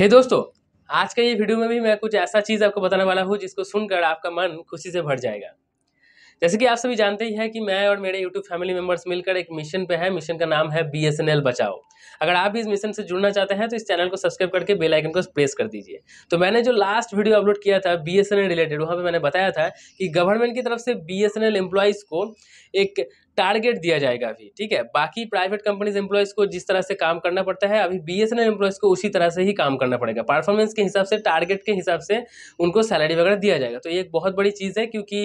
हे hey दोस्तों आज के ये वीडियो में भी मैं कुछ ऐसा चीज़ आपको बताने वाला हूँ जिसको सुनकर आपका मन खुशी से भर जाएगा जैसे कि आप सभी जानते ही हैं कि मैं और मेरे यूट्यूब फैमिली मेम्बर्स मिलकर एक मिशन पे है मिशन का नाम है बी बचाओ अगर आप भी इस मिशन से जुड़ना चाहते हैं तो इस चैनल को सब्सक्राइब करके बेल आइकन को प्रेस कर दीजिए तो मैंने जो लास्ट वीडियो अपलोड किया था बी रिलेटेड वहाँ पर मैंने बताया था कि गवर्नमेंट की तरफ से बी एस को एक टारगेट दिया जाएगा अभी ठीक है बाकी प्राइवेट कंपनीज एम्प्लॉयज़ को जिस तरह से काम करना पड़ता है अभी बी एस एम्प्लॉयज़ को उसी तरह से ही काम करना पड़ेगा परफॉर्मेंस के हिसाब से टारगेट के हिसाब से उनको सैलरी वगैरह दिया जाएगा तो ये एक बहुत बड़ी चीज़ है क्योंकि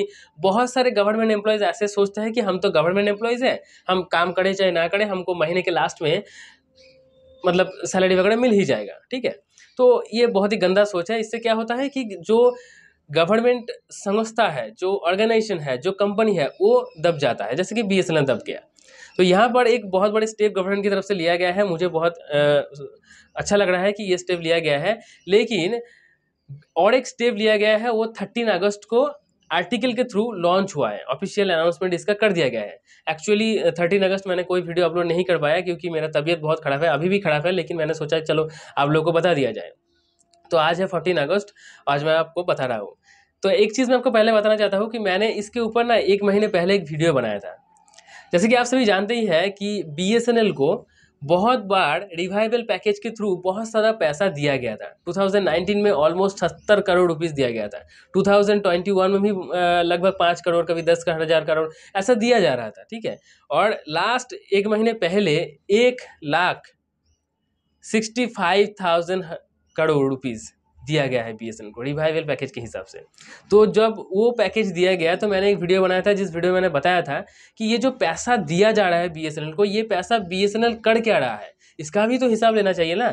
बहुत सारे गवर्नमेंट एम्प्लॉयज़ ऐसे सोचते हैं कि हम तो गवर्नमेंट एम्प्लॉयज़ हैं हम काम करें चाहे ना करें हमको महीने के लास्ट में मतलब सैलरी वगैरह मिल ही जाएगा ठीक है तो ये बहुत ही गंदा सोच है इससे क्या होता है कि जो गवर्नमेंट संस्था है जो ऑर्गेनाइजेशन है जो कंपनी है वो दब जाता है जैसे कि बी दब गया तो यहाँ पर एक बहुत बड़े स्टेप गवर्नमेंट की तरफ से लिया गया है मुझे बहुत अच्छा लग रहा है कि ये स्टेप लिया गया है लेकिन और एक स्टेप लिया गया है वो थर्टीन अगस्त को आर्टिकल के थ्रू लॉन्च हुआ है ऑफिशियल अनाउंसमेंट इसका कर दिया गया है एक्चुअली थर्टीन अगस्त मैंने कोई वीडियो अपलोड नहीं कर पाया क्योंकि मेरा तबीयत बहुत खराब है अभी भी खराब है लेकिन मैंने सोचा चलो आप लोगों को बता दिया जाए तो आज है फोर्टीन अगस्त आज मैं आपको बता रहा हूँ तो एक चीज़ मैं आपको पहले बताना चाहता हूँ कि मैंने इसके ऊपर ना एक महीने पहले एक वीडियो बनाया था जैसे कि आप सभी जानते ही है कि बी को बहुत बार रिवाइवल पैकेज के थ्रू बहुत सारा पैसा दिया गया था 2019 में ऑलमोस्ट सत्तर करोड़ रुपीस दिया गया था 2021 में भी लगभग पाँच करोड़ कभी दस का हज़ार करोड़ ऐसा दिया जा रहा था ठीक है और लास्ट एक महीने पहले एक lakh sixty five thousand crore rupees दिया गया है बी एस एन को रिवाइवल पैकेज के हिसाब से तो जब वो पैकेज दिया गया तो मैंने एक वीडियो बनाया था जिस वीडियो में मैंने बताया था कि ये जो पैसा दिया जा रहा है बी एस एन एल को ये पैसा बी एस एन एल कर क्या रहा है इसका भी तो हिसाब लेना चाहिए ना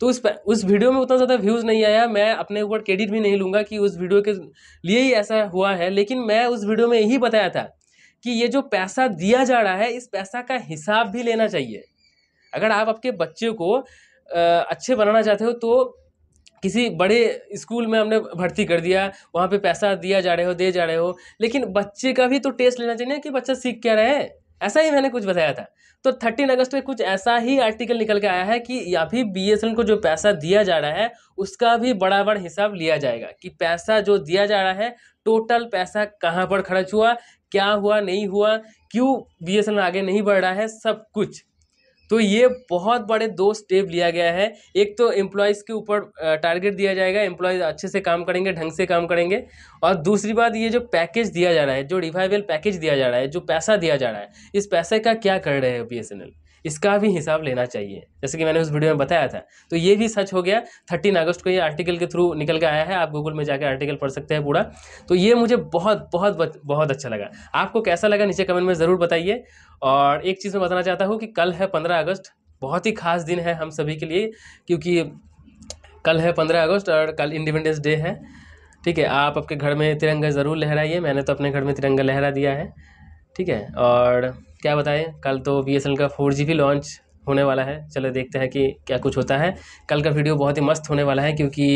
तो उस उस वीडियो में उतना ज़्यादा व्यूज़ नहीं आया मैं अपने ऊपर क्रेडिट भी नहीं लूँगा कि उस वीडियो के लिए ही ऐसा हुआ है लेकिन मैं उस वीडियो में यही बताया था कि ये जो पैसा दिया जा रहा है इस पैसा का हिसाब भी लेना चाहिए अगर आप आपके बच्चे को अच्छे बनाना चाहते हो तो किसी बड़े स्कूल में हमने भर्ती कर दिया वहाँ पे पैसा दिया जा रहे हो दे जा रहे हो लेकिन बच्चे का भी तो टेस्ट लेना चाहिए कि बच्चा सीख क्या रहे ऐसा ही मैंने कुछ बताया था तो थर्टीन अगस्त में कुछ ऐसा ही आर्टिकल निकल के आया है कि या फिर बी को जो पैसा दिया जा रहा है उसका भी बड़ा बड़ा हिसाब लिया जाएगा कि पैसा जो दिया जा रहा है टोटल पैसा कहाँ पर खर्च हुआ क्या हुआ नहीं हुआ क्यों बी आगे नहीं बढ़ रहा है सब कुछ तो ये बहुत बड़े दो स्टेप लिया गया है एक तो एम्प्लॉयज़ के ऊपर टारगेट दिया जाएगा एम्प्लॉयज़ अच्छे से काम करेंगे ढंग से काम करेंगे और दूसरी बात ये जो पैकेज दिया जा रहा है जो रिवाइवल पैकेज दिया जा रहा है जो पैसा दिया जा रहा है इस पैसे का क्या कर रहे हैं बी इसका भी हिसाब लेना चाहिए जैसे कि मैंने उस वीडियो में बताया था तो ये भी सच हो गया थर्टीन अगस्त को ये आर्टिकल के थ्रू निकल के आया है आप गूगल में जाकर आर्टिकल पढ़ सकते हैं पूरा तो ये मुझे बहुत बहुत बहुत अच्छा लगा आपको कैसा लगा नीचे कमेंट में ज़रूर बताइए और एक चीज़ मैं बताना चाहता हूँ कि कल है पंद्रह अगस्त बहुत ही खास दिन है हम सभी के लिए क्योंकि कल है पंद्रह अगस्त और कल इंडिपेंडेंस डे है ठीक है आप आपके घर में तिरंगा ज़रूर लहराइए मैंने तो अपने घर में तिरंगा लहरा दिया है ठीक है और क्या बताएं कल तो बी का फोर भी लॉन्च होने वाला है चलो देखते हैं कि क्या कुछ होता है कल का वीडियो बहुत ही मस्त होने वाला है क्योंकि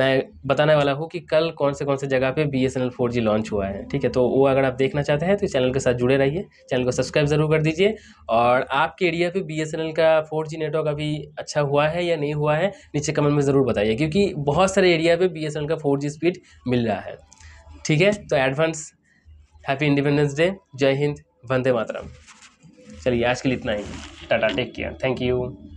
मैं बताने वाला हूँ कि कल कौन से कौन से जगह पे B S N L four G launch हुआ है ठीक है तो वो अगर आप देखना चाहते हैं तो चैनल के साथ जुड़े रहिए चैनल को सब्सक्राइब ज़रूर कर दीजिए और आपके एरिया पे बी एस एन एल का फोर जी नेटवर्क अभी अच्छा हुआ है या नहीं हुआ है नीचे कमेंट में ज़रूर बताइए क्योंकि बहुत सारे एरिया पर बी एस एल का फोर जी स्पीड मिल रहा है ठीक है तो एडवांस हैप्पी इंडिपेंडेंस डे जय हिंद वंदे मातरम चलिए आज के लिए इतना ही tata take care thank you